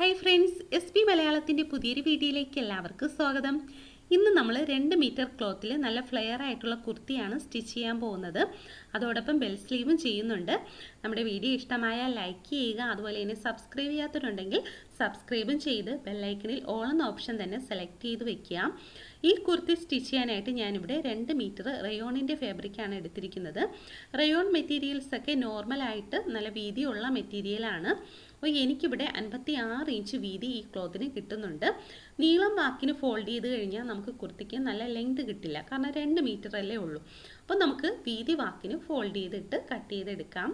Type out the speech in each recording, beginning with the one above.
hi friends S P മലയാളത്തിൻ്റെ പുതിയൊരു വീഡിയോയിലേക്ക് എല്ലാവർക്കും സ്വാഗതം ഇന്ന് നമ്മൾ രണ്ട് മീറ്റർ ക്ലോത്തിൽ നല്ല ഫ്ലെയർ ആയിട്ടുള്ള കുർത്തിയാണ് സ്റ്റിച്ച് ചെയ്യാൻ പോകുന്നത് അതോടൊപ്പം ബെൽ സ്ലീവും ചെയ്യുന്നുണ്ട് നമ്മുടെ വീഡിയോ ഇഷ്ടമായാൽ ലൈക്ക് ചെയ്യുക അതുപോലെ തന്നെ സബ്സ്ക്രൈബ് ചെയ്യാത്തവരുണ്ടെങ്കിൽ സബ്സ്ക്രൈബും ചെയ്ത് ബെല്ലൈക്കണിൽ ഓൾ എന്ന ഓപ്ഷൻ തന്നെ സെലക്ട് ചെയ്ത് വെക്കുക ഈ കുർത്തി സ്റ്റിച്ച് ചെയ്യാനായിട്ട് ഞാനിവിടെ രണ്ട് മീറ്റർ റയോണിൻ്റെ ഫാബ്രിക്കാണ് എടുത്തിരിക്കുന്നത് റയോൺ മെറ്റീരിയൽസൊക്കെ നോർമലായിട്ട് നല്ല വീതിയുള്ള മെറ്റീരിയലാണ് അപ്പോൾ എനിക്കിവിടെ അൻപത്തി ആറ് ഇഞ്ച് വീതി ഈ ക്ലോത്തിന് കിട്ടുന്നുണ്ട് നീളം ബാക്കിന് ഫോൾഡ് ചെയ്ത് കഴിഞ്ഞാൽ നമുക്ക് കുർത്തിക്ക് നല്ല ലെങ്ത് കിട്ടില്ല കാരണം രണ്ട് മീറ്റർ അല്ലേ ഉള്ളൂ അപ്പോൾ നമുക്ക് വീതി വാക്കിന് ഫോൾഡ് ചെയ്തിട്ട് കട്ട് ചെയ്തെടുക്കാം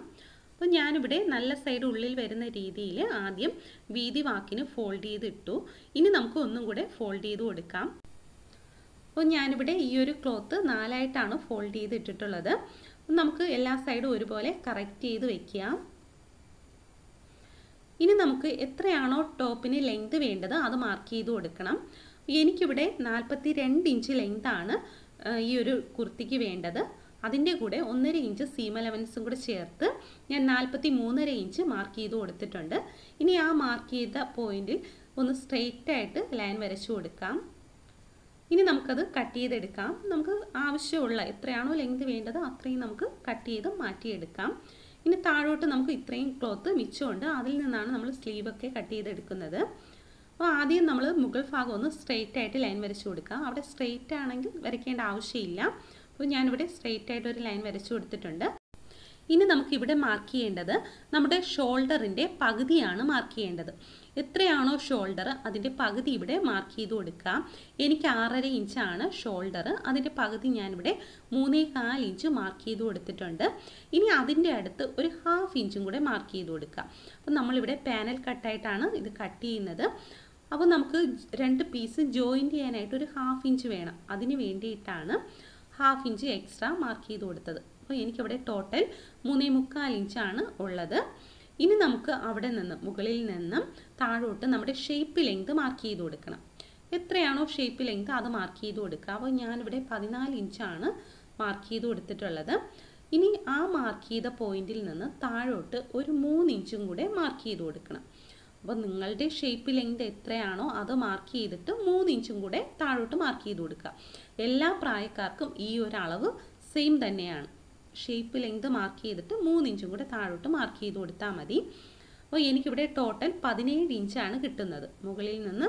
അപ്പോൾ ഞാനിവിടെ നല്ല സൈഡ് ഉള്ളിൽ വരുന്ന രീതിയിൽ ആദ്യം വീതി വാക്കിന് ഫോൾഡ് ചെയ്തിട്ടു ഇനി നമുക്ക് ഒന്നും കൂടെ ഫോൾഡ് ചെയ്ത് കൊടുക്കാം അപ്പോൾ ഞാനിവിടെ ഈ ഒരു ക്ലോത്ത് നാലായിട്ടാണ് ഫോൾഡ് ചെയ്തിട്ടിട്ടുള്ളത് നമുക്ക് എല്ലാ സൈഡും ഒരുപോലെ കറക്റ്റ് ചെയ്ത് വയ്ക്കാം ഇനി നമുക്ക് എത്രയാണോ ടോപ്പിന് ലെങ്ത് വേണ്ടത് അത് മാർക്ക് ചെയ്ത് കൊടുക്കണം എനിക്കിവിടെ നാൽപ്പത്തി രണ്ട് ഇഞ്ച് ലെങ്താണ് ഈ ഒരു കുർത്തിക്ക് വേണ്ടത് അതിൻ്റെ കൂടെ ഒന്നര ഇഞ്ച് സീം അലവൻസും കൂടെ ചേർത്ത് ഞാൻ നാൽപ്പത്തി മൂന്നര ഇഞ്ച് മാർക്ക് ചെയ്ത് കൊടുത്തിട്ടുണ്ട് ഇനി ആ മാർക്ക് ചെയ്ത പോയിന്റിൽ ഒന്ന് സ്ട്രെയിറ്റ് ആയിട്ട് ലൈൻ വരച്ചു കൊടുക്കാം ഇനി നമുക്കത് കട്ട് ചെയ്തെടുക്കാം നമുക്ക് ആവശ്യമുള്ള എത്രയാണോ ലെങ്ത് വേണ്ടത് അത്രയും നമുക്ക് കട്ട് ചെയ്ത് മാറ്റിയെടുക്കാം ഇനി താഴോട്ട് നമുക്ക് ഇത്രയും ക്ലോത്ത് മിച്ചമുണ്ട് അതിൽ നിന്നാണ് നമ്മൾ സ്ലീവൊക്കെ കട്ട് ചെയ്തെടുക്കുന്നത് അപ്പോൾ ആദ്യം നമ്മൾ മുഗൾ ഭാഗം ഒന്ന് സ്ട്രെയിറ്റ് ആയിട്ട് ലൈൻ വരച്ചു കൊടുക്കാം അവിടെ സ്ട്രെയിറ്റ് ആണെങ്കിൽ വരയ്ക്കേണ്ട ആവശ്യമില്ല അപ്പോൾ ഞാനിവിടെ സ്ട്രെയിറ്റ് ആയിട്ട് ഒരു ലൈൻ വരച്ചു കൊടുത്തിട്ടുണ്ട് ഇനി നമുക്ക് ഇവിടെ മാർക്ക് ചെയ്യേണ്ടത് നമ്മുടെ ഷോൾഡറിൻ്റെ പകുതിയാണ് മാർക്ക് ചെയ്യേണ്ടത് എത്രയാണോ ഷോൾഡർ അതിൻ്റെ പകുതി ഇവിടെ മാർക്ക് ചെയ്ത് കൊടുക്കാം എനിക്ക് ആറര ഇഞ്ചാണ് ഷോൾഡർ അതിൻ്റെ പകുതി ഞാനിവിടെ മൂന്നേ കാൽ ഇഞ്ച് മാർക്ക് ചെയ്ത് കൊടുത്തിട്ടുണ്ട് ഇനി അതിൻ്റെ അടുത്ത് ഒരു ഹാഫ് ഇഞ്ചും കൂടെ മാർക്ക് ചെയ്ത് കൊടുക്കാം അപ്പം നമ്മളിവിടെ പാനൽ കട്ടായിട്ടാണ് ഇത് കട്ട് ചെയ്യുന്നത് അപ്പോൾ നമുക്ക് രണ്ട് പീസ് ജോയിൻറ്റ് ചെയ്യാനായിട്ട് ഒരു ഹാഫ് ഇഞ്ച് വേണം അതിന് വേണ്ടിയിട്ടാണ് ഹാഫ് ഇഞ്ച് എക്സ്ട്രാ മാർക്ക് ചെയ്ത് കൊടുത്തത് അപ്പോൾ എനിക്കിവിടെ ടോട്ടൽ മൂന്നേ മുക്കാൽ ഇഞ്ചാണ് ഉള്ളത് ഇനി നമുക്ക് അവിടെ നിന്ന് മുകളിൽ നിന്നും താഴോട്ട് നമ്മുടെ ഷേപ്പ് ലെങ്ത് മാർക്ക് ചെയ്ത് കൊടുക്കണം എത്രയാണോ ഷേപ്പ് ലെങ്ത് അത് മാർക്ക് ചെയ്ത് കൊടുക്കുക അപ്പോൾ ഞാനിവിടെ പതിനാല് ഇഞ്ചാണ് മാർക്ക് ചെയ്ത് കൊടുത്തിട്ടുള്ളത് ഇനി ആ മാർക്ക് ചെയ്ത പോയിന്റിൽ നിന്ന് താഴോട്ട് ഒരു മൂന്ന് ഇഞ്ചും കൂടെ മാർക്ക് ചെയ്ത് കൊടുക്കണം അപ്പോൾ നിങ്ങളുടെ ഷേപ്പ് ലെങ്ത് എത്രയാണോ അത് മാർക്ക് ചെയ്തിട്ട് മൂന്ന് ഇഞ്ചും കൂടെ താഴോട്ട് മാർക്ക് ചെയ്ത് കൊടുക്കുക എല്ലാ പ്രായക്കാർക്കും ഈ ഒരു അളവ് സെയിം തന്നെയാണ് ഷേപ്പ് ലെങ്ത് മാർക്ക് ചെയ്തിട്ട് മൂന്ന് ഇഞ്ചും കൂടെ താഴോട്ട് മാർക്ക് ചെയ്ത് കൊടുത്താൽ മതി അപ്പോൾ എനിക്കിവിടെ ടോട്ടൽ പതിനേഴ് ഇഞ്ചാണ് കിട്ടുന്നത് മുകളിൽ നിന്ന്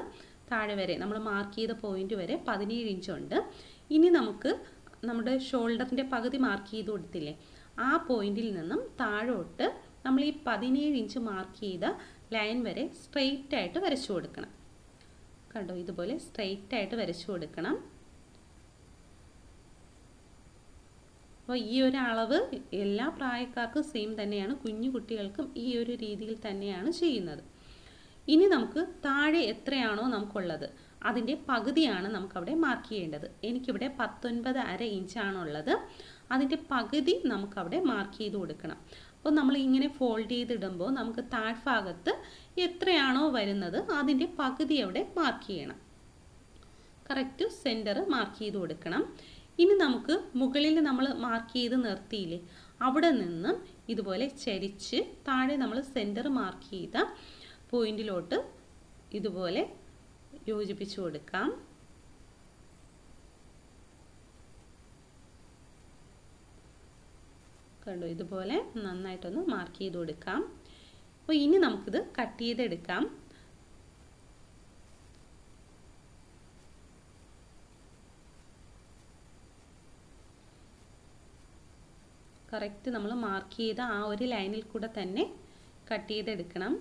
താഴെ വരെ നമ്മൾ മാർക്ക് ചെയ്ത പോയിന്റ് വരെ പതിനേഴ് ഇഞ്ചുണ്ട് ഇനി നമുക്ക് നമ്മുടെ ഷോൾഡറിൻ്റെ പകുതി മാർക്ക് ചെയ്ത് കൊടുത്തില്ലേ ആ പോയിന്റിൽ നിന്നും താഴോട്ട് നമ്മൾ ഈ പതിനേഴ് ഇഞ്ച് മാർക്ക് ചെയ്ത ലൈൻ വരെ സ്ട്രെയിറ്റ് ആയിട്ട് വരച്ചു കൊടുക്കണം കണ്ടോ ഇതുപോലെ സ്ട്രെയിറ്റ് ആയിട്ട് വരച്ചു കൊടുക്കണം അപ്പോൾ ഈ ഒരു അളവ് എല്ലാ പ്രായക്കാർക്കും സെയിം തന്നെയാണ് കുഞ്ഞു കുട്ടികൾക്കും ഈ ഒരു രീതിയിൽ തന്നെയാണ് ചെയ്യുന്നത് ഇനി നമുക്ക് താഴെ എത്രയാണോ നമുക്കുള്ളത് അതിൻ്റെ പകുതിയാണ് നമുക്കവിടെ മാർക്ക് ചെയ്യേണ്ടത് എനിക്കിവിടെ പത്തൊൻപത് അര ഇഞ്ചാണുള്ളത് അതിൻ്റെ പകുതി നമുക്കവിടെ മാർക്ക് ചെയ്ത് കൊടുക്കണം അപ്പോൾ നമ്മൾ ഇങ്ങനെ ഫോൾഡ് ചെയ്തിടുമ്പോൾ നമുക്ക് താഴ്ഭാഗത്ത് എത്രയാണോ വരുന്നത് അതിൻ്റെ പകുതി അവിടെ മാർക്ക് ചെയ്യണം കറക്റ്റ് സെൻറ്റർ മാർക്ക് ചെയ്ത് കൊടുക്കണം ഇനി നമുക്ക് മുകളിൽ നമ്മൾ മാർക്ക് ചെയ്ത് നിർത്തിയില്ലേ അവിടെ നിന്നും ഇതുപോലെ ചരിച്ച് താഴെ നമ്മൾ സെൻറ്റർ മാർക്ക് ചെയ്ത പോയിന്റിലോട്ട് ഇതുപോലെ യോജിപ്പിച്ചു കൊടുക്കാം കണ്ടു ഇതുപോലെ നന്നായിട്ടൊന്ന് മാർക്ക് ചെയ്ത് കൊടുക്കാം അപ്പോൾ ഇനി നമുക്കിത് കട്ട് ചെയ്തെടുക്കാം കറക്റ്റ് നമ്മൾ മാർക്ക് ചെയ്ത ആ ഒരു ലൈനിൽ കൂടെ തന്നെ കട്ട് ചെയ്തെടുക്കണം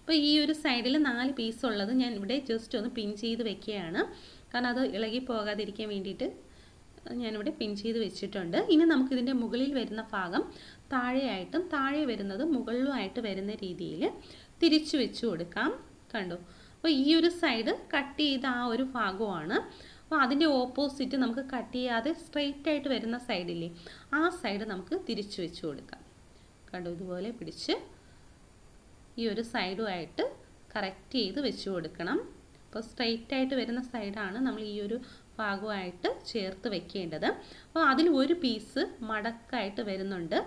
അപ്പോൾ ഈ ഒരു സൈഡിൽ നാല് പീസ് ഉള്ളത് ഞാൻ ഇവിടെ ജസ്റ്റ് ഒന്ന് പിൻ ചെയ്ത് വെക്കുകയാണ് കാരണം അത് ഇളകി പോകാതിരിക്കാൻ വേണ്ടിയിട്ട് ഞാനിവിടെ പിൻ ചെയ്ത് വെച്ചിട്ടുണ്ട് ഇനി നമുക്കിതിൻ്റെ മുകളിൽ വരുന്ന ഭാഗം താഴെയായിട്ടും താഴെ വരുന്നത് മുകളിലുമായിട്ട് വരുന്ന രീതിയിൽ തിരിച്ചു വെച്ചു കൊടുക്കാം കണ്ടു അപ്പോൾ ഈ ഒരു സൈഡ് കട്ട് ചെയ്ത ആ ഒരു ഭാഗമാണ് അപ്പോൾ അതിൻ്റെ ഓപ്പോസിറ്റ് നമുക്ക് കട്ട് ചെയ്യാതെ സ്ട്രെയിറ്റ് ആയിട്ട് വരുന്ന സൈഡില്ലേ ആ സൈഡ് നമുക്ക് തിരിച്ചു വെച്ച് കൊടുക്കാം കണ്ടു ഇതുപോലെ പിടിച്ച് ഈ ഒരു സൈഡുമായിട്ട് കറക്റ്റ് ചെയ്ത് വെച്ച് കൊടുക്കണം അപ്പോൾ സ്ട്രെയിറ്റ് ആയിട്ട് വരുന്ന സൈഡാണ് നമ്മൾ ഈ ഒരു ഭാഗമായിട്ട് ചേർത്ത് വെക്കേണ്ടത് അപ്പോൾ അതിൽ ഒരു പീസ് മടക്കായിട്ട് വരുന്നുണ്ട്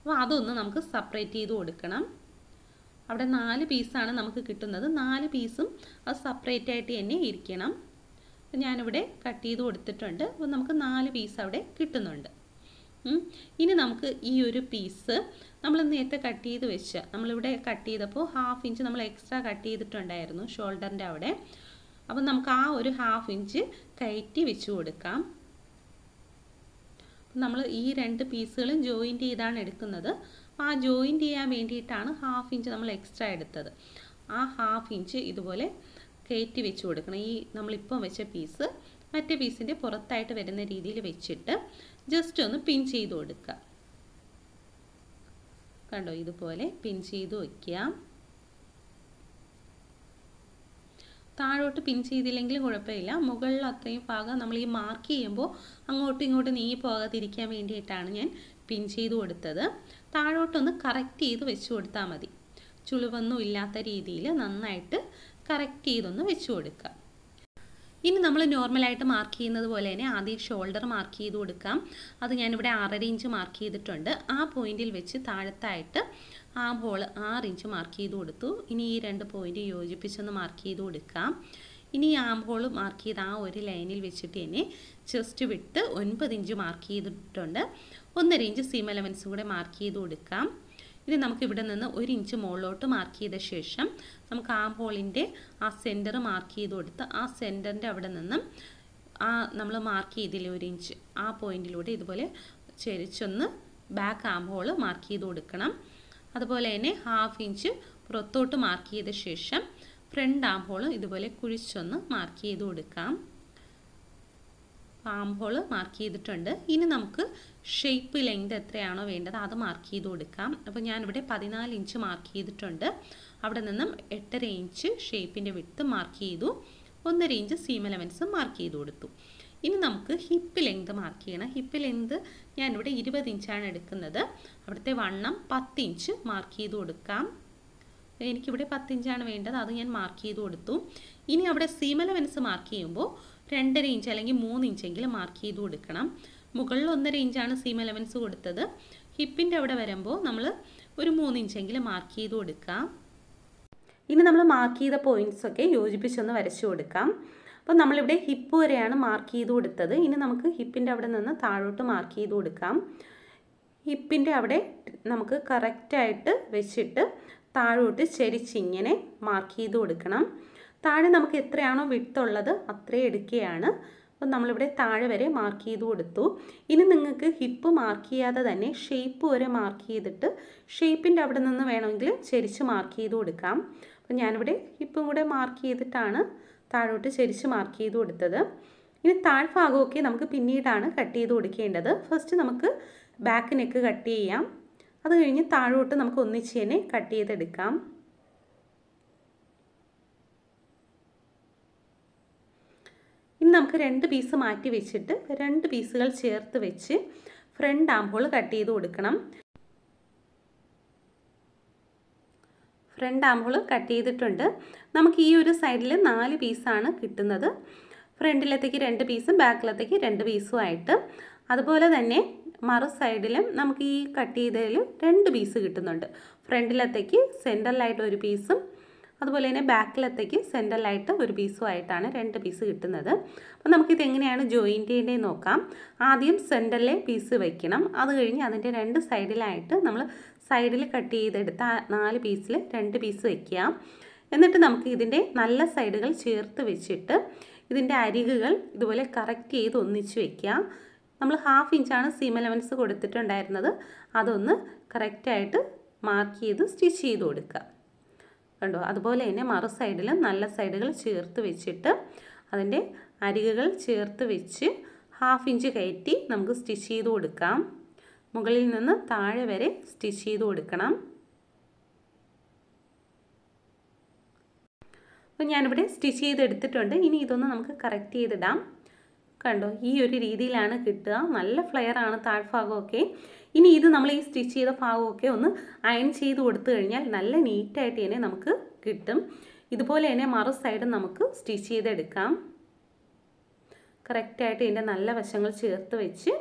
അപ്പോൾ അതൊന്ന് നമുക്ക് സെപ്പറേറ്റ് ചെയ്ത് കൊടുക്കണം അവിടെ നാല് പീസാണ് നമുക്ക് കിട്ടുന്നത് നാല് പീസും അത് സെപ്പറേറ്റ് ആയിട്ട് തന്നെ ഇരിക്കണം ഞാനിവിടെ കട്ട് ചെയ്ത് കൊടുത്തിട്ടുണ്ട് അപ്പോൾ നമുക്ക് നാല് പീസ് അവിടെ കിട്ടുന്നുണ്ട് ഇനി നമുക്ക് ഈ ഒരു പീസ് നമ്മൾ നേരത്തെ കട്ട് ചെയ്ത് വെച്ച് നമ്മളിവിടെ കട്ട് ചെയ്തപ്പോൾ ഹാഫ് ഇഞ്ച് നമ്മൾ എക്സ്ട്രാ കട്ട് ചെയ്തിട്ടുണ്ടായിരുന്നു ഷോൾഡറിൻ്റെ അവിടെ അപ്പം നമുക്ക് ആ ഒരു ഹാഫ് ഇഞ്ച് കയറ്റി വെച്ച് കൊടുക്കാം നമ്മൾ ഈ രണ്ട് പീസുകളും ജോയിൻ്റ് ചെയ്താണ് എടുക്കുന്നത് അപ്പോൾ ആ ജോയിൻറ്റ് ചെയ്യാൻ വേണ്ടിയിട്ടാണ് ഹാഫ് ഇഞ്ച് നമ്മൾ എക്സ്ട്രാ എടുത്തത് ആ ഹാഫ് ഇഞ്ച് ഇതുപോലെ കയറ്റി വെച്ച് കൊടുക്കണം ഈ നമ്മളിപ്പം വെച്ച പീസ് മറ്റേ പീസിൻ്റെ പുറത്തായിട്ട് വരുന്ന രീതിയിൽ വെച്ചിട്ട് ജസ്റ്റ് ഒന്ന് പിൻ ചെയ്ത് കൊടുക്കുക കണ്ടോ ഇതുപോലെ പിൻ ചെയ്ത് വയ്ക്കുക താഴോട്ട് പിൻ ചെയ്തില്ലെങ്കിലും കുഴപ്പമില്ല മുകളിൽ അത്രയും ഭാഗം നമ്മൾ ഈ മാർക്ക് ചെയ്യുമ്പോൾ അങ്ങോട്ടും ഇങ്ങോട്ടും നീങ്ങി പോകാതിരിക്കാൻ വേണ്ടിയിട്ടാണ് ഞാൻ പിൻ ചെയ്ത് കൊടുത്തത് താഴോട്ടൊന്ന് കറക്റ്റ് ചെയ്ത് വെച്ച് കൊടുത്താൽ മതി ചുളിവൊന്നും ഇല്ലാത്ത രീതിയിൽ നന്നായിട്ട് കറക്റ്റ് ചെയ്തൊന്ന് വെച്ച് കൊടുക്കുക ഇനി നമ്മൾ നോർമലായിട്ട് മാർക്ക് ചെയ്യുന്നത് പോലെ തന്നെ ആദ്യം ഷോൾഡർ മാർക്ക് ചെയ്ത് കൊടുക്കാം അത് ഞാനിവിടെ ആറര ഇഞ്ച് മാർക്ക് ചെയ്തിട്ടുണ്ട് ആ പോയിന്റിൽ വെച്ച് താഴത്തായിട്ട് ആ ഹോൾ ആറ് ഇഞ്ച് മാർക്ക് ചെയ്ത് കൊടുത്തു ഇനി ഈ രണ്ട് പോയിന്റ് യോജിപ്പിച്ചൊന്ന് മാർക്ക് ചെയ്ത് കൊടുക്കാം ഇനി ആ ഹോൾ മാർക്ക് ചെയ്ത് ആ ഒരു ലൈനിൽ വെച്ചിട്ട് തന്നെ ചെസ്റ്റ് വിട്ട് ഒൻപത് ഇഞ്ച് മാർക്ക് ചെയ്തിട്ടുണ്ട് ഒന്നര ഇഞ്ച് സീം എലവൻസ് കൂടെ മാർക്ക് ചെയ്ത് കൊടുക്കാം ഇനി നമുക്ക് ഇവിടെ നിന്ന് ഒരു ഇഞ്ച് മുകളിലോട്ട് മാർക്ക് ചെയ്ത ശേഷം നമുക്ക് ആം ഹോളിൻ്റെ ആ സെൻറ്റർ മാർക്ക് ചെയ്ത് കൊടുത്ത് ആ സെൻറ്ററിൻ്റെ അവിടെ നിന്നും ആ നമ്മൾ മാർക്ക് ചെയ്തില്ലേ ഒരു ഇഞ്ച് ആ പോയിന്റിലൂടെ ഇതുപോലെ ചെരിച്ചൊന്ന് ബാക്ക് ആം ഹോൾ മാർക്ക് ചെയ്ത് കൊടുക്കണം അതുപോലെ തന്നെ ഹാഫ് ഇഞ്ച് പുറത്തോട്ട് മാർക്ക് ചെയ്ത ശേഷം ഫ്രണ്ട് ആം ഹോൾ ഇതുപോലെ കുഴിച്ചൊന്ന് മാർക്ക് ചെയ്ത് കൊടുക്കാം ഹോൾ മാർക്ക് ചെയ്തിട്ടുണ്ട് ഇനി നമുക്ക് ഷേപ്പ് ലെങ്ത് എത്രയാണോ വേണ്ടത് അത് മാർക്ക് ചെയ്ത് കൊടുക്കാം അപ്പോൾ ഞാനിവിടെ പതിനാല് ഇഞ്ച് മാർക്ക് ചെയ്തിട്ടുണ്ട് അവിടെ നിന്നും എട്ടര ഇഞ്ച് ഷേപ്പിൻ്റെ വിട്ട് മാർക്ക് ചെയ്തു ഒന്നര ഇഞ്ച് സീം എലവൻസ് മാർക്ക് ചെയ്ത് കൊടുത്തു ഇനി നമുക്ക് ഹിപ്പ് ലെങ്ത് മാർക്ക് ചെയ്യണം ഹിപ്പ് ലെങ്ത് ഞാനിവിടെ ഇരുപത് ഇഞ്ചാണ് എടുക്കുന്നത് അവിടുത്തെ വണ്ണം പത്ത് ഇഞ്ച് മാർക്ക് ചെയ്ത് കൊടുക്കാം എനിക്കിവിടെ പത്തിഞ്ചാണ് ഇഞ്ചാണ് വേണ്ടത് അത് ഞാൻ മാർക്ക് ചെയ്ത് കൊടുത്തു ഇനി അവിടെ സീമലവൻസ് മാർക്ക് ചെയ്യുമ്പോൾ രണ്ടര ഇഞ്ച് അല്ലെങ്കിൽ മൂന്ന് ഇഞ്ചെങ്കിലും മാർക്ക് ചെയ്ത് കൊടുക്കണം മുകളിൽ ഒന്നര ഇഞ്ചാണ് സീം എലവൻസ് കൊടുത്തത് ഹിപ്പിൻ്റെ അവിടെ വരുമ്പോൾ നമ്മൾ ഒരു മൂന്ന് ഇഞ്ചെങ്കിലും മാർക്ക് ചെയ്ത് കൊടുക്കാം ഇനി നമ്മൾ മാർക്ക് ചെയ്ത പോയിൻറ്റ്സൊക്കെ യോജിപ്പിച്ചൊന്ന് വരച്ചു കൊടുക്കാം അപ്പോൾ നമ്മളിവിടെ ഹിപ്പ് വരെയാണ് മാർക്ക് ചെയ്ത് കൊടുത്തത് ഇനി നമുക്ക് ഹിപ്പിൻ്റെ അവിടെ നിന്ന് താഴോട്ട് മാർക്ക് ചെയ്ത് കൊടുക്കാം ഹിപ്പിൻ്റെ അവിടെ നമുക്ക് കറക്റ്റായിട്ട് വെച്ചിട്ട് താഴോട്ട് ചരിച്ചിങ്ങനെ മാർക്ക് ചെയ്ത് കൊടുക്കണം താഴെ നമുക്ക് എത്രയാണോ വിട്ടുള്ളത് അത്രയും എടുക്കുകയാണ് അപ്പം നമ്മളിവിടെ താഴെ വരെ മാർക്ക് ചെയ്ത് കൊടുത്തു ഇനി നിങ്ങൾക്ക് ഹിപ്പ് മാർക്ക് ചെയ്യാതെ തന്നെ ഷേപ്പ് വരെ മാർക്ക് ചെയ്തിട്ട് ഷേപ്പിൻ്റെ അവിടെ നിന്ന് വേണമെങ്കിൽ ചെരിച്ച് മാർക്ക് ചെയ്ത് കൊടുക്കാം അപ്പം ഞാനിവിടെ ഹിപ്പും കൂടെ മാർക്ക് ചെയ്തിട്ടാണ് താഴോട്ട് ചെരിച്ച് മാർക്ക് ചെയ്ത് കൊടുത്തത് ഇനി താഴ്ഭാഗമൊക്കെ നമുക്ക് പിന്നീടാണ് കട്ട് ചെയ്ത് കൊടുക്കേണ്ടത് ഫസ്റ്റ് നമുക്ക് ബാക്ക് നെക്ക് കട്ട് ചെയ്യാം അത് കഴിഞ്ഞ് താഴോട്ട് നമുക്ക് ഒന്നിച്ച് തന്നെ കട്ട് ചെയ്തെടുക്കാം നമുക്ക് രണ്ട് പീസ് മാറ്റി വെച്ചിട്ട് രണ്ട് പീസുകൾ ചേർത്ത് വെച്ച് ഫ്രണ്ട് ആംഹോൾ കട്ട് ചെയ്ത് കൊടുക്കണം ഫ്രണ്ട് ആംഹോൾ കട്ട് ചെയ്തിട്ടുണ്ട് നമുക്ക് ഈ ഒരു സൈഡിൽ നാല് പീസാണ് കിട്ടുന്നത് ഫ്രണ്ടിലത്തേക്ക് രണ്ട് പീസും ബാക്കിലത്തേക്ക് രണ്ട് പീസും ആയിട്ട് അതുപോലെ തന്നെ മറു സൈഡിലും നമുക്ക് ഈ കട്ട് ചെയ്തതിൽ രണ്ട് പീസ് കിട്ടുന്നുണ്ട് ഫ്രണ്ടിലത്തേക്ക് സെൻറ്ററിലായിട്ട് ഒരു പീസും അതുപോലെ തന്നെ ബാക്കിലത്തേക്ക് സെൻട്രലായിട്ട് ഒരു പീസുമായിട്ടാണ് രണ്ട് പീസ് കിട്ടുന്നത് അപ്പോൾ നമുക്കിത് എങ്ങനെയാണ് ജോയിൻ ചെയ്യേണ്ടത് നോക്കാം ആദ്യം സെൻറ്ററിലെ പീസ് വയ്ക്കണം അത് കഴിഞ്ഞ് അതിൻ്റെ രണ്ട് സൈഡിലായിട്ട് നമ്മൾ സൈഡിൽ കട്ട് ചെയ്തെടുത്ത നാല് പീസിൽ രണ്ട് പീസ് വയ്ക്കുക എന്നിട്ട് നമുക്ക് ഇതിൻ്റെ നല്ല സൈഡുകൾ ചേർത്ത് വെച്ചിട്ട് ഇതിൻ്റെ അരികുകൾ ഇതുപോലെ കറക്റ്റ് ചെയ്ത് ഒന്നിച്ച് വയ്ക്കുക നമ്മൾ ഹാഫ് ഇഞ്ചാണ് സീം എലവൻസ് കൊടുത്തിട്ടുണ്ടായിരുന്നത് അതൊന്ന് കറക്റ്റായിട്ട് മാർക്ക് ചെയ്ത് സ്റ്റിച്ച് ചെയ്ത് കൊടുക്കുക കണ്ടോ അതുപോലെ തന്നെ മറു സൈഡിലും നല്ല സൈഡുകൾ ചേർത്ത് വെച്ചിട്ട് അതിൻ്റെ അരികുകൾ ചേർത്ത് വെച്ച് ഹാഫ് ഇഞ്ച് കയറ്റി നമുക്ക് സ്റ്റിച്ച് ചെയ്ത് കൊടുക്കാം മുകളിൽ നിന്ന് താഴെ വരെ സ്റ്റിച്ച് ചെയ്ത് കൊടുക്കണം അപ്പോൾ ഞാനിവിടെ സ്റ്റിച്ച് ചെയ്തെടുത്തിട്ടുണ്ട് ഇനി ഇതൊന്ന് നമുക്ക് കറക്റ്റ് ചെയ്തിടാം കണ്ടോ ഈ ഒരു രീതിയിലാണ് കിട്ടുക നല്ല ഫ്ലെയർ ആണ് താഴ്ഭാഗമൊക്കെ ഇനി ഇത് നമ്മൾ ഈ സ്റ്റിച്ച് ചെയ്ത ഭാഗമൊക്കെ ഒന്ന് അയൺ ചെയ്ത് കൊടുത്തു കഴിഞ്ഞാൽ നല്ല നീറ്റായിട്ട് തന്നെ നമുക്ക് കിട്ടും ഇതുപോലെ തന്നെ മറു സൈഡ് നമുക്ക് സ്റ്റിച്ച് ചെയ്തെടുക്കാം കറക്റ്റായിട്ട് ഇതിൻ്റെ നല്ല വശങ്ങൾ ചേർത്ത് വെച്ച്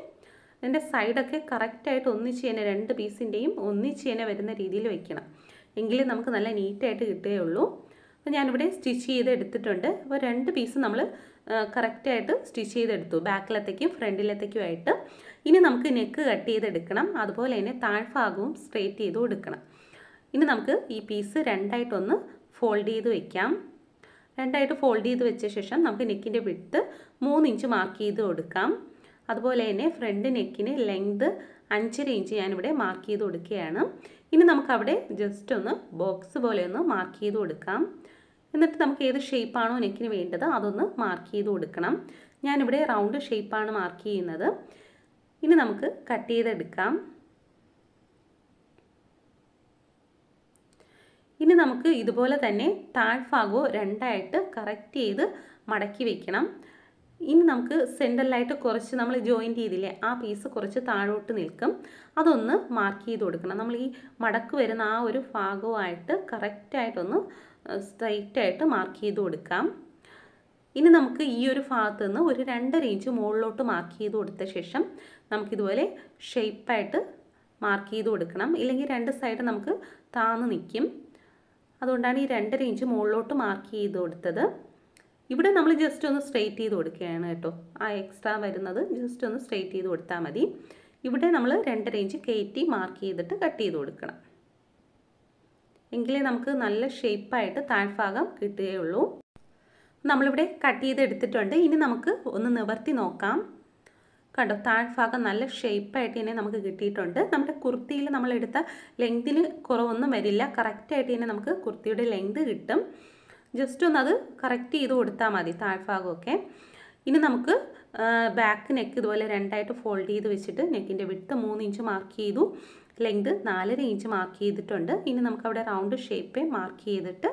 ഇതിൻ്റെ സൈഡൊക്കെ കറക്റ്റായിട്ട് ഒന്നിച്ച് തന്നെ രണ്ട് പീസിൻ്റെയും ഒന്നിച്ച് തന്നെ വരുന്ന രീതിയിൽ വെക്കണം എങ്കിലും നമുക്ക് നല്ല നീറ്റായിട്ട് കിട്ടുകയുള്ളൂ അപ്പോൾ ഞാനിവിടെ സ്റ്റിച്ച് ചെയ്തെടുത്തിട്ടുണ്ട് അപ്പോൾ രണ്ട് പീസ് നമ്മൾ കറക്റ്റായിട്ട് സ്റ്റിച്ച് ചെയ്തെടുത്തു ബാക്കിലത്തേക്കും ഫ്രണ്ടിലത്തേക്കുമായിട്ട് ഇനി നമുക്ക് നെക്ക് കട്ട് ചെയ്തെടുക്കണം അതുപോലെ തന്നെ താഴ്ഭാഗവും സ്ട്രെയിറ്റ് ചെയ്ത് കൊടുക്കണം ഇനി നമുക്ക് ഈ പീസ് രണ്ടായിട്ടൊന്ന് ഫോൾഡ് ചെയ്ത് വെക്കാം രണ്ടായിട്ട് ഫോൾഡ് ചെയ്ത് വെച്ച ശേഷം നമുക്ക് നെക്കിൻ്റെ വിട്ട് മൂന്ന് ഇഞ്ച് മാർക്ക് ചെയ്ത് കൊടുക്കാം അതുപോലെ തന്നെ ഫ്രണ്ട് നെക്കിന് ലെങ്ത് അഞ്ചര ഇഞ്ച് ഞാനിവിടെ മാർക്ക് ചെയ്ത് കൊടുക്കുകയാണ് ഇനി നമുക്കവിടെ ജസ്റ്റ് ഒന്ന് ബോക്സ് പോലെ ഒന്ന് മാർക്ക് ചെയ്ത് കൊടുക്കാം എന്നിട്ട് നമുക്ക് ഏത് ഷേപ്പാണോ നെക്കിന് വേണ്ടത് അതൊന്ന് മാർക്ക് ചെയ്ത് കൊടുക്കണം ഞാനിവിടെ റൗണ്ട് ഷേപ്പാണ് മാർക്ക് ചെയ്യുന്നത് ഇനി നമുക്ക് കട്ട് ചെയ്തെടുക്കാം ഇനി നമുക്ക് ഇതുപോലെ തന്നെ താഴ്ഭാഗവും രണ്ടായിട്ട് കറക്റ്റ് ചെയ്ത് മടക്കി വെക്കണം ഇനി നമുക്ക് സെൻറ്ററിലായിട്ട് കുറച്ച് നമ്മൾ ജോയിൻറ്റ് ചെയ്തില്ലേ ആ പീസ് കുറച്ച് താഴോട്ട് നിൽക്കും അതൊന്ന് മാർക്ക് ചെയ്ത് കൊടുക്കണം നമ്മൾ ഈ മടക്ക് വരുന്ന ആ ഒരു ഭാഗവുമായിട്ട് കറക്റ്റായിട്ടൊന്ന് സ്ട്രൈറ്റായിട്ട് മാർക്ക് ചെയ്ത് കൊടുക്കാം ഇനി നമുക്ക് ഈ ഒരു ഭാഗത്ത് നിന്ന് ഒരു രണ്ടര ഇഞ്ച് മുകളിലോട്ട് മാർക്ക് ചെയ്ത് കൊടുത്ത ശേഷം നമുക്കിതുപോലെ ഷെയ്പ്പായിട്ട് മാർക്ക് ചെയ്ത് കൊടുക്കണം ഇല്ലെങ്കിൽ രണ്ട് സൈഡ് നമുക്ക് താന്ന് നിൽക്കും അതുകൊണ്ടാണ് ഈ രണ്ടര ഇഞ്ച് മുകളിലോട്ട് മാർക്ക് ചെയ്ത് കൊടുത്തത് ഇവിടെ നമ്മൾ ജസ്റ്റ് ഒന്ന് സ്ട്രെയിറ്റ് ചെയ്ത് കൊടുക്കുകയാണ് കേട്ടോ ആ എക്സ്ട്രാ വരുന്നത് ജസ്റ്റ് ഒന്ന് സ്ട്രെയിറ്റ് ചെയ്ത് കൊടുത്താൽ മതി ഇവിടെ നമ്മൾ രണ്ടര ഇഞ്ച് കയറ്റി മാർക്ക് ചെയ്തിട്ട് കട്ട് ചെയ്ത് കൊടുക്കണം എങ്കിലേ നമുക്ക് നല്ല ഷെയ്പ്പായിട്ട് താഴ്ഭാഗം കിട്ടുകയുള്ളൂ നമ്മളിവിടെ കട്ട് എടുത്തിട്ടുണ്ട് ഇനി നമുക്ക് ഒന്ന് നിവർത്തി നോക്കാം കണ്ടോ താഴ്ഭാഗം നല്ല ഷേപ്പായിട്ട് തന്നെ നമുക്ക് കിട്ടിയിട്ടുണ്ട് നമ്മുടെ കുർത്തിയിൽ നമ്മളെടുത്ത ലെങ്തിന് കുറവൊന്നും വരില്ല കറക്റ്റായിട്ട് തന്നെ നമുക്ക് കുർത്തിയുടെ ലെങ്ത് കിട്ടും ജസ്റ്റ് ഒന്ന് അത് കറക്റ്റ് ചെയ്ത് കൊടുത്താൽ മതി താഴ്ഭാഗമൊക്കെ ഇനി നമുക്ക് ബാക്ക് നെക്ക് ഇതുപോലെ രണ്ടായിട്ട് ഫോൾഡ് ചെയ്ത് വെച്ചിട്ട് നെക്കിൻ്റെ വിട്ട് മൂന്ന് ഇഞ്ച് മാർക്ക് ചെയ്തു ലെങ്ത് നാലര ഇഞ്ച് മാർക്ക് ചെയ്തിട്ടുണ്ട് ഇനി നമുക്കവിടെ റൗണ്ട് ഷേപ്പ് മാർക്ക് ചെയ്തിട്ട്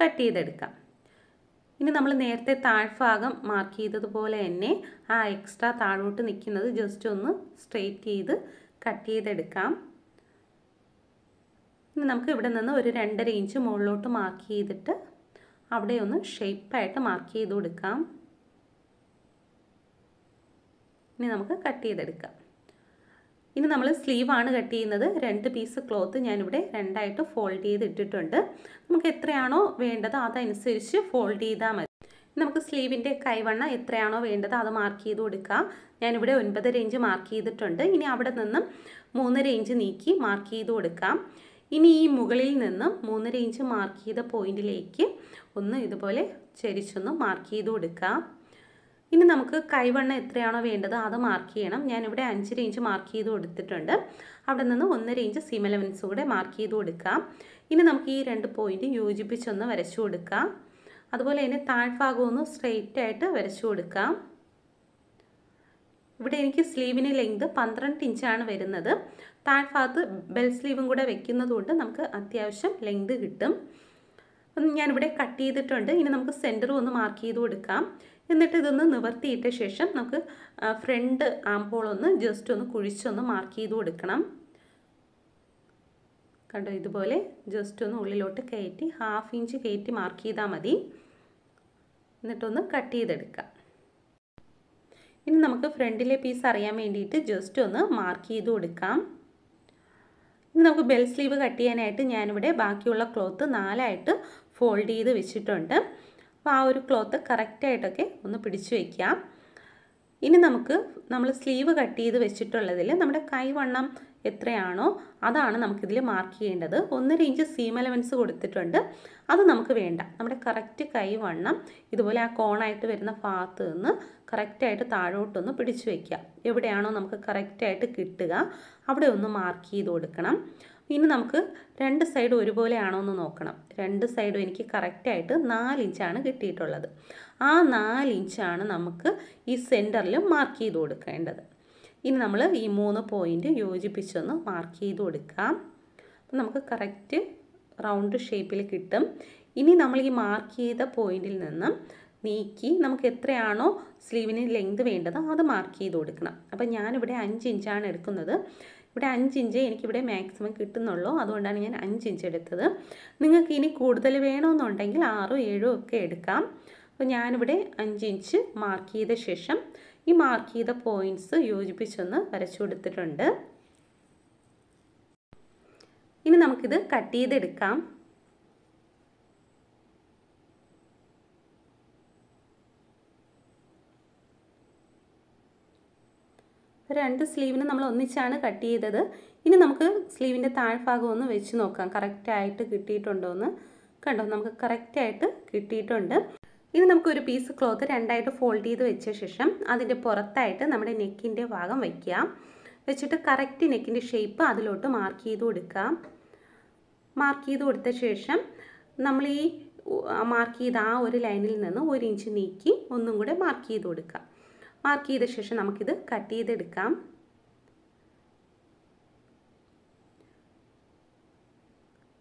കട്ട് ചെയ്തെടുക്കാം ഇനി നമ്മൾ നേരത്തെ താഴ്ഭാഗം മാർക്ക് ചെയ്തതുപോലെ തന്നെ ആ എക്സ്ട്രാ താഴോട്ട് നിൽക്കുന്നത് ജസ്റ്റ് ഒന്ന് സ്ട്രെയിറ്റ് ചെയ്ത് കട്ട് ചെയ്തെടുക്കാം ഇനി നമുക്ക് ഇവിടെ നിന്ന് ഒരു രണ്ടര ഇഞ്ച് മുകളിലോട്ട് മാർക്ക് ചെയ്തിട്ട് അവിടെ ഒന്ന് ഷേപ്പായിട്ട് മാർക്ക് ചെയ്ത് കൊടുക്കാം ഇനി നമുക്ക് കട്ട് ചെയ്തെടുക്കാം ഇനി നമ്മൾ സ്ലീവാണ് കട്ട് ചെയ്യുന്നത് രണ്ട് പീസ് ക്ലോത്ത് ഞാനിവിടെ രണ്ടായിട്ട് ഫോൾഡ് ചെയ്ത് ഇട്ടിട്ടുണ്ട് നമുക്ക് എത്രയാണോ വേണ്ടത് അതനുസരിച്ച് ഫോൾഡ് ചെയ്താൽ മതി നമുക്ക് സ്ലീവിൻ്റെ കൈവണ്ണ എത്രയാണോ വേണ്ടത് അത് മാർക്ക് ചെയ്ത് കൊടുക്കുക ഞാനിവിടെ ഒൻപത് റേഞ്ച് മാർക്ക് ചെയ്തിട്ടുണ്ട് ഇനി അവിടെ നിന്നും മൂന്ന് റേഞ്ച് നീക്കി മാർക്ക് ചെയ്ത് കൊടുക്കാം ഇനി ഈ മുകളിൽ നിന്നും മൂന്ന് റേഞ്ച് മാർക്ക് ചെയ്ത പോയിന്റിലേക്ക് ഒന്ന് ഇതുപോലെ ചരിച്ചൊന്ന് മാർക്ക് ചെയ്ത് കൊടുക്കാം ഇനി നമുക്ക് കൈവണ്ണം എത്രയാണോ വേണ്ടത് അത് മാർക്ക് ചെയ്യണം ഞാനിവിടെ അഞ്ച് റേഞ്ച് മാർക്ക് ചെയ്ത് കൊടുത്തിട്ടുണ്ട് അവിടെ നിന്ന് ഒന്ന് റേഞ്ച് സീം എലവൻസ് കൂടെ മാർക്ക് ചെയ്ത് കൊടുക്കാം ഇനി നമുക്ക് ഈ രണ്ട് പോയിൻറ്റ് യോജിപ്പിച്ചൊന്ന് വരച്ചു കൊടുക്കാം അതുപോലെ തന്നെ താഴ്ഭാഗമൊന്ന് സ്ട്രെയിറ്റ് ആയിട്ട് വരച്ചു കൊടുക്കാം ഇവിടെ എനിക്ക് സ്ലീവിന് ലെങ്ത് പന്ത്രണ്ട് ഇഞ്ചാണ് വരുന്നത് താഴ്ഭാഗത്ത് ബെൽ സ്ലീവും കൂടെ വെക്കുന്നതുകൊണ്ട് നമുക്ക് അത്യാവശ്യം ലെങ്ത് കിട്ടും ഞാനിവിടെ കട്ട് ചെയ്തിട്ടുണ്ട് ഇനി നമുക്ക് സെൻറ്ററും ഒന്ന് മാർക്ക് ചെയ്ത് കൊടുക്കാം എന്നിട്ട് ഇതൊന്ന് നിവർത്തിയിട്ട ശേഷം നമുക്ക് ഫ്രണ്ട് ആംപോൾ ഒന്ന് ജസ്റ്റ് ഒന്ന് കുഴിച്ചൊന്ന് മാർക്ക് ചെയ്ത് കൊടുക്കണം കണ്ടോ ഇതുപോലെ ജസ്റ്റ് ഒന്ന് ഉള്ളിലോട്ട് കയറ്റി ഹാഫ് ഇഞ്ച് കയറ്റി മാർക്ക് ചെയ്താൽ മതി എന്നിട്ടൊന്ന് കട്ട് ചെയ്തെടുക്കാം ഇനി നമുക്ക് ഫ്രണ്ടിലെ പീസ് അറിയാൻ വേണ്ടിയിട്ട് ജസ്റ്റ് ഒന്ന് മാർക്ക് ചെയ്ത് കൊടുക്കാം ഇനി നമുക്ക് ബെൽ സ്ലീവ് കട്ട് ചെയ്യാനായിട്ട് ഞാനിവിടെ ബാക്കിയുള്ള ക്ലോത്ത് നാലായിട്ട് ഫോൾഡ് ചെയ്ത് വെച്ചിട്ടുണ്ട് അപ്പോൾ ആ ഒരു ക്ലോത്ത് കറക്റ്റായിട്ടൊക്കെ ഒന്ന് പിടിച്ചു വയ്ക്കാം ഇനി നമുക്ക് നമ്മൾ സ്ലീവ് കട്ട് ചെയ്ത് വെച്ചിട്ടുള്ളതിൽ നമ്മുടെ കൈവണ്ണം എത്രയാണോ അതാണ് നമുക്കിതിൽ മാർക്ക് ചെയ്യേണ്ടത് ഒന്നര ഇഞ്ച് സീം അലവൻസ് കൊടുത്തിട്ടുണ്ട് അത് നമുക്ക് വേണ്ട നമ്മുടെ കറക്റ്റ് കൈവണ്ണം ഇതുപോലെ ആ കോണായിട്ട് വരുന്ന ഭാഗത്ത് നിന്ന് കറക്റ്റായിട്ട് താഴോട്ടൊന്ന് പിടിച്ചു വയ്ക്കുക എവിടെയാണോ നമുക്ക് കറക്റ്റായിട്ട് കിട്ടുക അവിടെ ഒന്ന് മാർക്ക് ചെയ്ത് കൊടുക്കണം ഇനി നമുക്ക് രണ്ട് സൈഡും ഒരുപോലെയാണോ എന്ന് നോക്കണം രണ്ട് സൈഡും എനിക്ക് കറക്റ്റായിട്ട് ഇഞ്ചാണ് കിട്ടിയിട്ടുള്ളത് ആ ഇഞ്ചാണ് നമുക്ക് ഈ സെൻറ്ററിൽ മാർക്ക് ചെയ്ത് കൊടുക്കേണ്ടത് ഇനി നമ്മൾ ഈ മൂന്ന് പോയിൻ്റ് യോജിപ്പിച്ചൊന്ന് മാർക്ക് ചെയ്ത് കൊടുക്കാം അപ്പം നമുക്ക് കറക്റ്റ് റൗണ്ട് ഷേപ്പിൽ കിട്ടും ഇനി നമ്മൾ ഈ മാർക്ക് ചെയ്ത പോയിന്റിൽ നിന്നും നീക്കി നമുക്ക് എത്രയാണോ സ്ലീവിന് ലെങ്ത് വേണ്ടത് അത് മാർക്ക് ചെയ്ത് കൊടുക്കണം അപ്പം ഞാനിവിടെ അഞ്ച് ഇഞ്ചാണ് എടുക്കുന്നത് ഇവിടെ അഞ്ച് ഇഞ്ച് എനിക്കിവിടെ മാക്സിമം കിട്ടുന്നുള്ളൂ അതുകൊണ്ടാണ് ഞാൻ അഞ്ച് ഇഞ്ച് എടുത്തത് നിങ്ങൾക്ക് ഇനി കൂടുതൽ വേണമെന്നുണ്ടെങ്കിൽ ആറോ ഏഴോ ഒക്കെ എടുക്കാം അപ്പോൾ ഞാനിവിടെ അഞ്ച് ഇഞ്ച് മാർക്ക് ചെയ്ത ശേഷം ഈ മാർക്ക് ചെയ്ത പോയിൻറ്റ്സ് യോജിപ്പിച്ചൊന്ന് വരച്ചു കൊടുത്തിട്ടുണ്ട് ഇനി നമുക്കിത് കട്ട് ചെയ്തെടുക്കാം രണ്ട് സ്ലീവിന് നമ്മൾ ഒന്നിച്ചാണ് കട്ട് ചെയ്തത് ഇനി നമുക്ക് സ്ലീവിൻ്റെ താഴ്ഭാഗം ഒന്ന് വെച്ച് നോക്കാം കറക്റ്റായിട്ട് കിട്ടിയിട്ടുണ്ടോ എന്ന് കണ്ടോ നമുക്ക് കറക്റ്റായിട്ട് കിട്ടിയിട്ടുണ്ട് ഇനി നമുക്ക് ഒരു പീസ് ക്ലോത്ത് രണ്ടായിട്ട് ഫോൾഡ് ചെയ്ത് വെച്ച ശേഷം അതിൻ്റെ പുറത്തായിട്ട് നമ്മുടെ നെക്കിൻ്റെ ഭാഗം വയ്ക്കാം വെച്ചിട്ട് കറക്റ്റ് നെക്കിൻ്റെ ഷേപ്പ് അതിലോട്ട് മാർക്ക് ചെയ്ത് കൊടുക്കാം മാർക്ക് ചെയ്ത് കൊടുത്ത ശേഷം നമ്മൾ ഈ മാർക്ക് ചെയ്ത ആ ഒരു ലൈനിൽ നിന്ന് ഒരു ഇഞ്ച് നീക്കി ഒന്നും കൂടെ മാർക്ക് ചെയ്ത് കൊടുക്കാം മാർക്ക് ചെയ്ത ശേഷം നമുക്കിത് കട്ട് ചെയ്തെടുക്കാം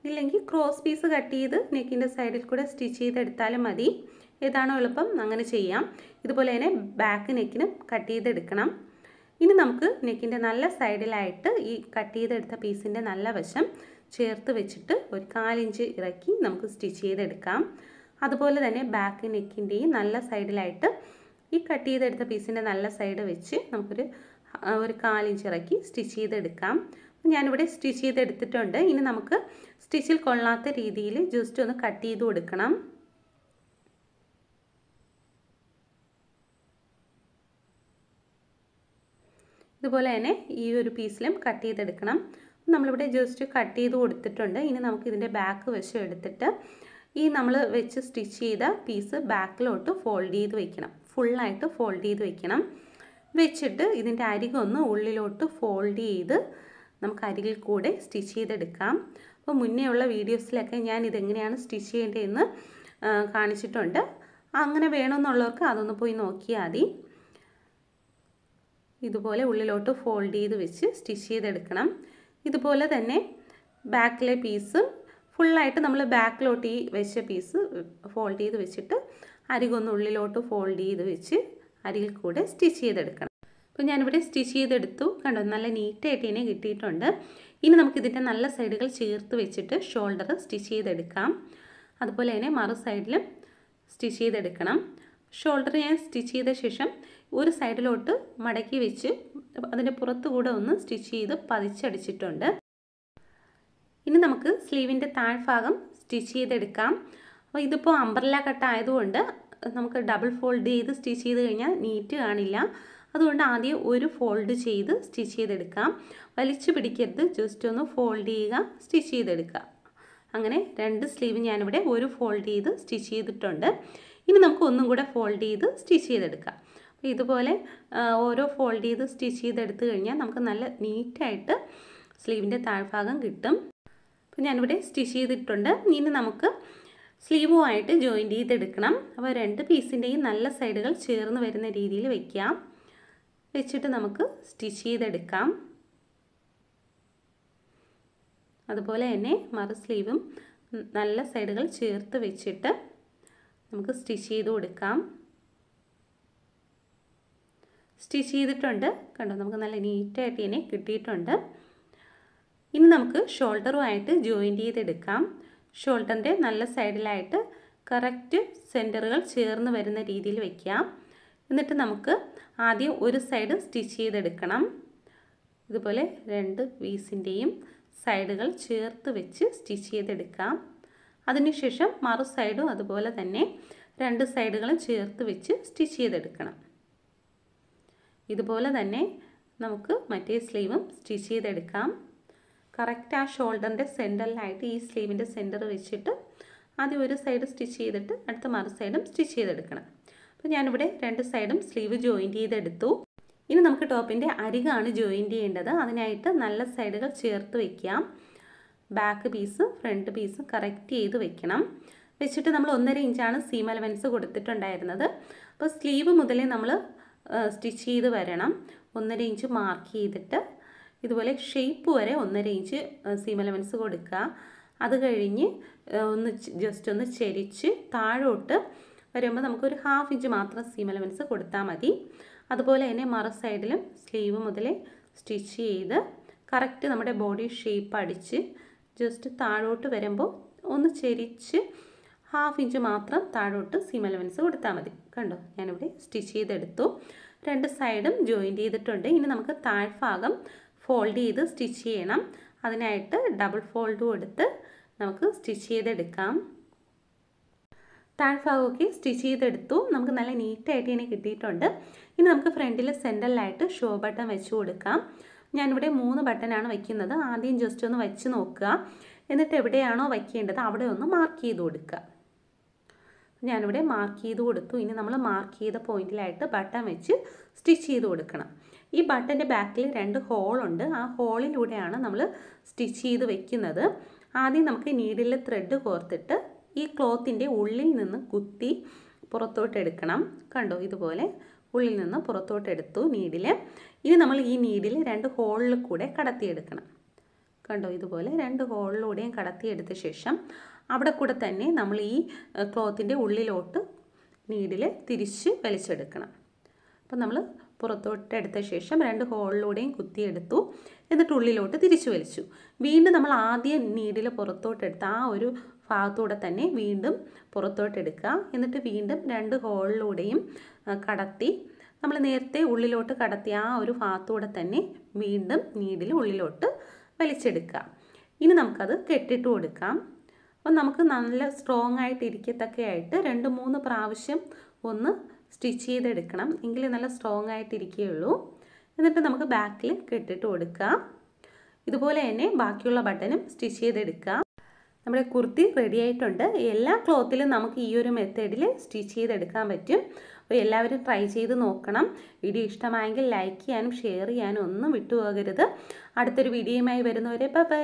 ഇല്ലെങ്കിൽ ക്രോസ് പീസ് കട്ട് ചെയ്ത് നെക്കിൻ്റെ സൈഡിൽ കൂടെ സ്റ്റിച്ച് ചെയ്തെടുത്താലും മതി ഏതാണോ എളുപ്പം അങ്ങനെ ചെയ്യാം ഇതുപോലെ തന്നെ ബാക്ക് നെക്കിനും കട്ട് ചെയ്തെടുക്കണം ഇനി നമുക്ക് നെക്കിൻ്റെ നല്ല സൈഡിലായിട്ട് ഈ കട്ട് ചെയ്തെടുത്ത പീസിൻ്റെ നല്ല വശം ചേർത്ത് വെച്ചിട്ട് ഒരു കാലിഞ്ച് ഇറക്കി നമുക്ക് സ്റ്റിച്ച് ചെയ്തെടുക്കാം അതുപോലെ തന്നെ ബാക്ക് നെക്കിൻ്റെയും നല്ല സൈഡിലായിട്ട് ഈ കട്ട് ചെയ്തെടുത്ത പീസിൻ്റെ നല്ല സൈഡ് വെച്ച് നമുക്കൊരു ഒരു കാലിഞ്ച് ഇറക്കി സ്റ്റിച്ച് ചെയ്തെടുക്കാം ഞാനിവിടെ സ്റ്റിച്ച് ചെയ്തെടുത്തിട്ടുണ്ട് ഇനി നമുക്ക് സ്റ്റിച്ചിൽ കൊള്ളാത്ത രീതിയിൽ ജസ്റ്റ് ഒന്ന് കട്ട് ചെയ്ത് കൊടുക്കണം ഇതുപോലെ തന്നെ ഈ ഒരു പീസിലും കട്ട് ചെയ്തെടുക്കണം നമ്മളിവിടെ ജസ്റ്റ് കട്ട് ചെയ്ത് കൊടുത്തിട്ടുണ്ട് ഇനി നമുക്ക് ഇതിൻ്റെ ബാക്ക് വശം എടുത്തിട്ട് ഈ നമ്മൾ വെച്ച് സ്റ്റിച്ച് ചെയ്ത പീസ് ബാക്കിലോട്ട് ഫോൾഡ് ചെയ്ത് വയ്ക്കണം ഫുള്ളായിട്ട് ഫോൾഡ് ചെയ്ത് വെക്കണം വെച്ചിട്ട് ഇതിൻ്റെ അരികൊന്ന് ഉള്ളിലോട്ട് ഫോൾഡ് ചെയ്ത് നമുക്ക് അരികിൽ കൂടെ സ്റ്റിച്ച് ചെയ്തെടുക്കാം അപ്പോൾ മുന്നേ ഉള്ള വീഡിയോസിലൊക്കെ ഞാൻ ഇതെങ്ങനെയാണ് സ്റ്റിച്ച് ചെയ്യേണ്ടതെന്ന് കാണിച്ചിട്ടുണ്ട് അങ്ങനെ വേണമെന്നുള്ളവർക്ക് അതൊന്ന് പോയി നോക്കിയാൽ മതി ഇതുപോലെ ഉള്ളിലോട്ട് ഫോൾഡ് ചെയ്ത് വെച്ച് സ്റ്റിച്ച് ചെയ്തെടുക്കണം ഇതുപോലെ തന്നെ ബാക്കിലെ പീസ് ഫുള്ളായിട്ട് നമ്മൾ ബാക്കിലോട്ട് ഈ വെച്ച പീസ് ഫോൾഡ് ചെയ്ത് വെച്ചിട്ട് അരികൊന്ന് ഉള്ളിലോട്ട് ഫോൾഡ് ചെയ്ത് വെച്ച് അരിയിൽ കൂടെ സ്റ്റിച്ച് ചെയ്തെടുക്കണം അപ്പോൾ ഞാനിവിടെ സ്റ്റിച്ച് ചെയ്തെടുത്തു കണ്ടോ നല്ല നീറ്റായിട്ട് ഇതിനെ കിട്ടിയിട്ടുണ്ട് ഇനി നമുക്കിതിൻ്റെ നല്ല സൈഡുകൾ ചേർത്ത് വെച്ചിട്ട് ഷോൾഡർ സ്റ്റിച്ച് ചെയ്തെടുക്കാം അതുപോലെ തന്നെ മറു സൈഡിലും സ്റ്റിച്ച് ചെയ്തെടുക്കണം ഷോൾഡർ ഞാൻ സ്റ്റിച്ച് ചെയ്ത ശേഷം ഒരു സൈഡിലോട്ട് മടക്കി വെച്ച് അതിൻ്റെ പുറത്തു കൂടെ ഒന്ന് സ്റ്റിച്ച് ചെയ്ത് പതിച്ചടിച്ചിട്ടുണ്ട് ഇനി നമുക്ക് സ്ലീവിൻ്റെ താഴ്ഭാഗം സ്റ്റിച്ച് ചെയ്തെടുക്കാം അപ്പോൾ ഇതിപ്പോൾ അംബ്രല്ല കട്ട് ആയതുകൊണ്ട് നമുക്ക് ഡബിൾ ഫോൾഡ് ചെയ്ത് സ്റ്റിച്ച് ചെയ്ത് കഴിഞ്ഞാൽ നീറ്റ് കാണില്ല അതുകൊണ്ട് ആദ്യം ഒരു ഫോൾഡ് ചെയ്ത് സ്റ്റിച്ച് ചെയ്തെടുക്കാം വലിച്ചു പിടിക്കരുത് ജസ്റ്റ് ഒന്ന് ഫോൾഡ് ചെയ്യുക സ്റ്റിച്ച് ചെയ്തെടുക്കുക അങ്ങനെ രണ്ട് സ്ലീവ് ഞാനിവിടെ ഒരു ഫോൾഡ് ചെയ്ത് സ്റ്റിച്ച് ചെയ്തിട്ടുണ്ട് ഇനി നമുക്ക് ഒന്നും കൂടെ ഫോൾഡ് ചെയ്ത് സ്റ്റിച്ച് ചെയ്തെടുക്കാം അപ്പോൾ ഇതുപോലെ ഓരോ ഫോൾഡ് ചെയ്ത് സ്റ്റിച്ച് ചെയ്തെടുത്ത് കഴിഞ്ഞാൽ നമുക്ക് നല്ല നീറ്റായിട്ട് സ്ലീവിൻ്റെ താഴ്ഭാഗം കിട്ടും അപ്പോൾ ഞാനിവിടെ സ്റ്റിച്ച് ചെയ്തിട്ടുണ്ട് ഇനി നമുക്ക് സ്ലീവുമായിട്ട് ജോയിൻ ചെയ്തെടുക്കണം അപ്പോൾ രണ്ട് പീസിൻ്റെയും നല്ല സൈഡുകൾ ചേർന്ന് വരുന്ന രീതിയിൽ വയ്ക്കാം വെച്ചിട്ട് നമുക്ക് സ്റ്റിച്ച് ചെയ്തെടുക്കാം അതുപോലെ തന്നെ മറു സ്ലീവും നല്ല സൈഡുകൾ ചേർത്ത് വെച്ചിട്ട് നമുക്ക് സ്റ്റിച്ച് ചെയ്ത് കൊടുക്കാം സ്റ്റിച്ച് ചെയ്തിട്ടുണ്ട് കണ്ടോ നമുക്ക് നല്ല നീറ്റായിട്ട് തന്നെ കിട്ടിയിട്ടുണ്ട് ഇനി നമുക്ക് ഷോൾഡറുമായിട്ട് ജോയിൻ്റ് ചെയ്തെടുക്കാം ഷോൾഡറിൻ്റെ നല്ല സൈഡിലായിട്ട് കറക്റ്റ് സെൻറ്ററുകൾ ചേർന്ന് വരുന്ന രീതിയിൽ വയ്ക്കാം എന്നിട്ട് നമുക്ക് ആദ്യം ഒരു സൈഡ് സ്റ്റിച്ച് ചെയ്തെടുക്കണം ഇതുപോലെ രണ്ട് വീസിൻ്റെയും സൈഡുകൾ ചേർത്ത് വെച്ച് സ്റ്റിച്ച് ചെയ്തെടുക്കാം അതിനുശേഷം മറു സൈഡും അതുപോലെ തന്നെ രണ്ട് സൈഡുകളും ചേർത്ത് വെച്ച് സ്റ്റിച്ച് ചെയ്തെടുക്കണം ഇതുപോലെ തന്നെ നമുക്ക് മറ്റേ സ്ലീവും സ്റ്റിച്ച് ചെയ്തെടുക്കാം കറക്റ്റ് ആ ഷോൾഡറിൻ്റെ സെൻറ്ററിലായിട്ട് ഈ സ്ലീവിൻ്റെ സെൻറ്റർ വെച്ചിട്ട് ആദ്യം ഒരു സൈഡ് സ്റ്റിച്ച് ചെയ്തിട്ട് അടുത്ത മറു സൈഡും സ്റ്റിച്ച് ചെയ്തെടുക്കണം അപ്പോൾ ഞാനിവിടെ രണ്ട് സൈഡും സ്ലീവ് ജോയിൻറ്റ് ചെയ്തെടുത്തു ഇനി നമുക്ക് ടോപ്പിൻ്റെ അരികാണ് ജോയിൻറ്റ് ചെയ്യേണ്ടത് അതിനായിട്ട് നല്ല സൈഡുകൾ ചേർത്ത് വയ്ക്കാം back piece front piece correct ചെയ്ത് വെക്കണം വെച്ചിട്ട് നമ്മൾ ഒന്നര ഇഞ്ചാണ് സീം അലവൻസ് കൊടുത്തിട്ടുണ്ടായിരുന്നത് അപ്പോൾ സ്ലീവ് മുതലേ നമ്മൾ സ്റ്റിച്ച് ചെയ്ത് വരണം ഒന്നര ഇഞ്ച് മാർക്ക് ചെയ്തിട്ട് ഇതുപോലെ ഷെയ്പ്പ് വരെ ഒന്നര ഇഞ്ച് സീം എലമെൻസ് കൊടുക്കുക അത് കഴിഞ്ഞ് ഒന്ന് ജസ്റ്റ് ഒന്ന് ചെരിച്ച് താഴോട്ട് വരുമ്പോൾ നമുക്കൊരു ഹാഫ് ഇഞ്ച് മാത്രം സീം എലമെൻസ് കൊടുത്താൽ മതി അതുപോലെ തന്നെ മറ സൈഡിലും സ്ലീവ് മുതലേ സ്റ്റിച്ച് ചെയ്ത് കറക്റ്റ് നമ്മുടെ ബോഡി ഷേപ്പ് അടിച്ച് ജസ്റ്റ് താഴോട്ട് വരുമ്പോൾ ഒന്ന് ചെരിച്ച് ഹാഫ് ഇഞ്ച് മാത്രം താഴോട്ട് സീം എലമെൻസ് കൊടുത്താൽ മതി കണ്ടോ ഞാനിവിടെ സ്റ്റിച്ച് ചെയ്തെടുത്തു രണ്ട് സൈഡും ജോയിൻറ്റ് ചെയ്തിട്ടുണ്ട് ഇനി നമുക്ക് താഴ്ഭാഗം ഫോൾഡ് ചെയ്ത് സ്റ്റിച്ച് ചെയ്യണം അതിനായിട്ട് ഡബിൾ ഫോൾഡും എടുത്ത് നമുക്ക് സ്റ്റിച്ച് ചെയ്തെടുക്കാം താഴ്ഭാഗമൊക്കെ സ്റ്റിച്ച് ചെയ്തെടുത്തു നമുക്ക് നല്ല നീറ്റായിട്ട് ഇനി കിട്ടിയിട്ടുണ്ട് ഇനി നമുക്ക് ഫ്രണ്ടിൽ സെൻറ്ററിലായിട്ട് ഷോ ബട്ടൺ വെച്ച് കൊടുക്കാം ഞാനിവിടെ മൂന്ന് ബട്ടനാണ് വയ്ക്കുന്നത് ആദ്യം ജസ്റ്റ് ഒന്ന് വെച്ച് നോക്കുക എന്നിട്ട് എവിടെയാണോ വയ്ക്കേണ്ടത് അവിടെ ഒന്ന് മാർക്ക് ചെയ്ത് കൊടുക്കുക ഞാനിവിടെ മാർക്ക് ചെയ്ത് കൊടുത്തു ഇനി നമ്മൾ മാർക്ക് ചെയ്ത പോയിന്റിലായിട്ട് ബട്ടൺ വെച്ച് സ്റ്റിച്ച് ചെയ്ത് കൊടുക്കണം ഈ ബട്ടൻ്റെ ബാക്കിൽ രണ്ട് ഹോളുണ്ട് ആ ഹോളിലൂടെയാണ് നമ്മൾ സ്റ്റിച്ച് ചെയ്ത് വെക്കുന്നത് ആദ്യം നമുക്ക് നീഡിൽ ത്രെഡ് കോർത്തിട്ട് ഈ ക്ലോത്തിൻ്റെ ഉള്ളിൽ നിന്ന് കുത്തി പുറത്തോട്ട് എടുക്കണം കണ്ടോ ഇതുപോലെ ഉള്ളിൽ നിന്ന് പുറത്തോട്ട് എടുത്തു നീഡിൽ ഇനി നമ്മൾ ഈ നീഡിൽ രണ്ട് ഹോളിൽ കൂടെ കടത്തിയെടുക്കണം കണ്ടോ ഇതുപോലെ രണ്ട് ഹോളിലൂടെയും കടത്തിയെടുത്ത ശേഷം അവിടെ കൂടെ തന്നെ നമ്മൾ ഈ ക്ലോത്തിൻ്റെ ഉള്ളിലോട്ട് നീഡിൽ തിരിച്ച് വലിച്ചെടുക്കണം അപ്പം നമ്മൾ പുറത്തോട്ടെടുത്ത ശേഷം രണ്ട് ഹോളിലൂടെയും കുത്തിയെടുത്തു എന്നിട്ട് ഉള്ളിലോട്ട് തിരിച്ചു വലിച്ചു വീണ്ടും നമ്മൾ ആദ്യം നീഡിൽ പുറത്തോട്ടെടുത്ത് ആ ഒരു ഭാഗത്തൂടെ തന്നെ വീണ്ടും പുറത്തോട്ടെടുക്കുക എന്നിട്ട് വീണ്ടും രണ്ട് ഹോളിലൂടെയും കടത്തി നമ്മൾ നേരത്തെ ഉള്ളിലോട്ട് കടത്തി ആ ഒരു ഭാഗത്തൂടെ തന്നെ വീണ്ടും നീഡിൽ ഉള്ളിലോട്ട് വലിച്ചെടുക്കുക ഇനി നമുക്കത് കെട്ടിട്ട് കൊടുക്കാം അപ്പം നമുക്ക് നല്ല സ്ട്രോങ് ആയിട്ട് ഇരിക്കത്തക്കെ ആയിട്ട് രണ്ട് മൂന്ന് പ്രാവശ്യം ഒന്ന് സ്റ്റിച്ച് ചെയ്തെടുക്കണം എങ്കിൽ നല്ല സ്ട്രോങ് ആയിട്ടിരിക്കുകയുള്ളൂ എന്നിട്ട് നമുക്ക് ബാക്കിൽ കെട്ടിട്ട് കൊടുക്കാം ഇതുപോലെ തന്നെ ബാക്കിയുള്ള ബട്ടനും സ്റ്റിച്ച് ചെയ്തെടുക്കാം നമ്മുടെ കുർത്തി റെഡി ആയിട്ടുണ്ട് എല്ലാ ക്ലോത്തിലും നമുക്ക് ഈ ഒരു മെത്തേഡിൽ സ്റ്റിച്ച് ചെയ്തെടുക്കാൻ പറ്റും അപ്പോൾ എല്ലാവരും ട്രൈ ചെയ്ത് നോക്കണം വീഡിയോ ഇഷ്ടമായെങ്കിൽ ലൈക്ക് ചെയ്യാനും ഷെയർ ചെയ്യാനും ഒന്നും വിട്ടുപോകരുത് അടുത്തൊരു വീഡിയോയുമായി വരുന്നവരെ ബൈ